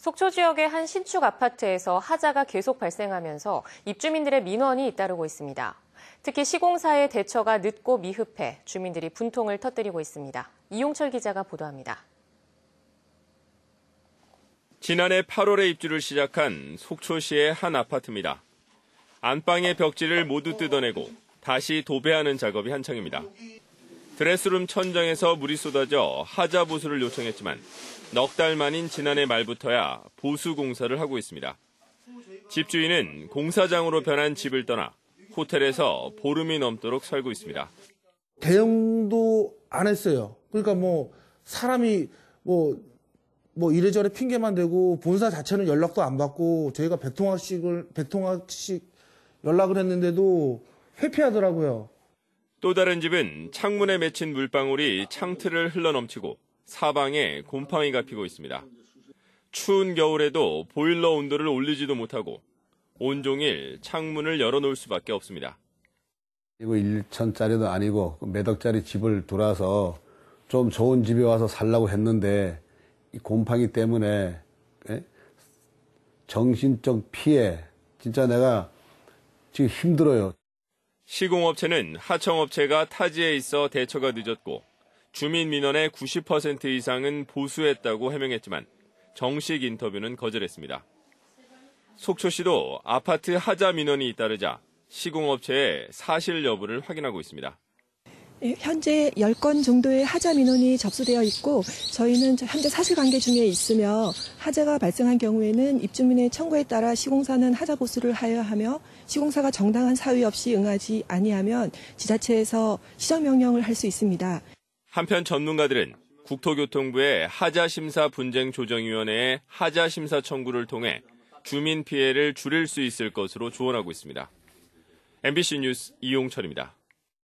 속초 지역의 한 신축 아파트에서 하자가 계속 발생하면서 입주민들의 민원이 잇따르고 있습니다. 특히 시공사의 대처가 늦고 미흡해 주민들이 분통을 터뜨리고 있습니다. 이용철 기자가 보도합니다. 지난해 8월에 입주를 시작한 속초시의 한 아파트입니다. 안방의 벽지를 모두 뜯어내고 다시 도배하는 작업이 한창입니다. 드레스룸 천장에서 물이 쏟아져 하자 보수를 요청했지만 넉 달 만인 지난해 말부터야 보수 공사를 하고 있습니다. 집주인은 공사장으로 변한 집을 떠나 호텔에서 보름이 넘도록 살고 있습니다. 대응도 안 했어요. 그러니까 뭐 사람이 뭐뭐 뭐 이래저래 핑계만 대고 본사 자체는 연락도 안 받고 저희가 백통화씩을 백통화씩 연락을 했는데도 회피하더라고요. 또 다른 집은 창문에 맺힌 물방울이 창틀을 흘러넘치고 사방에 곰팡이가 피고 있습니다. 추운 겨울에도 보일러 온도를 올리지도 못하고 온종일 창문을 열어놓을 수밖에 없습니다. 이거 1천짜리도 아니고 그 몇 억짜리 집을 돌아서 좀 좋은 집에 와서 살라고 했는데 이 곰팡이 때문에 에? 예? 정신적 피해 진짜 내가 지금 힘들어요. 시공업체는 하청업체가 타지에 있어 대처가 늦었고 주민 민원의 90% 이상은 보수했다고 해명했지만 정식 인터뷰는 거절했습니다. 속초시도 아파트 하자 민원이 잇따르자 시공업체의 사실 여부를 확인하고 있습니다. 현재 10건 정도의 하자 민원이 접수되어 있고 저희는 현재 사실관계 중에 있으며 하자가 발생한 경우에는 입주민의 청구에 따라 시공사는 하자 보수를 하여야 하며 시공사가 정당한 사유 없이 응하지 아니하면 지자체에서 시정 명령을 할 수 있습니다. 한편 전문가들은 국토교통부의 하자심사 분쟁 조정위원회의 하자심사 청구를 통해 주민 피해를 줄일 수 있을 것으로 조언하고 있습니다. MBC 뉴스 이용철입니다.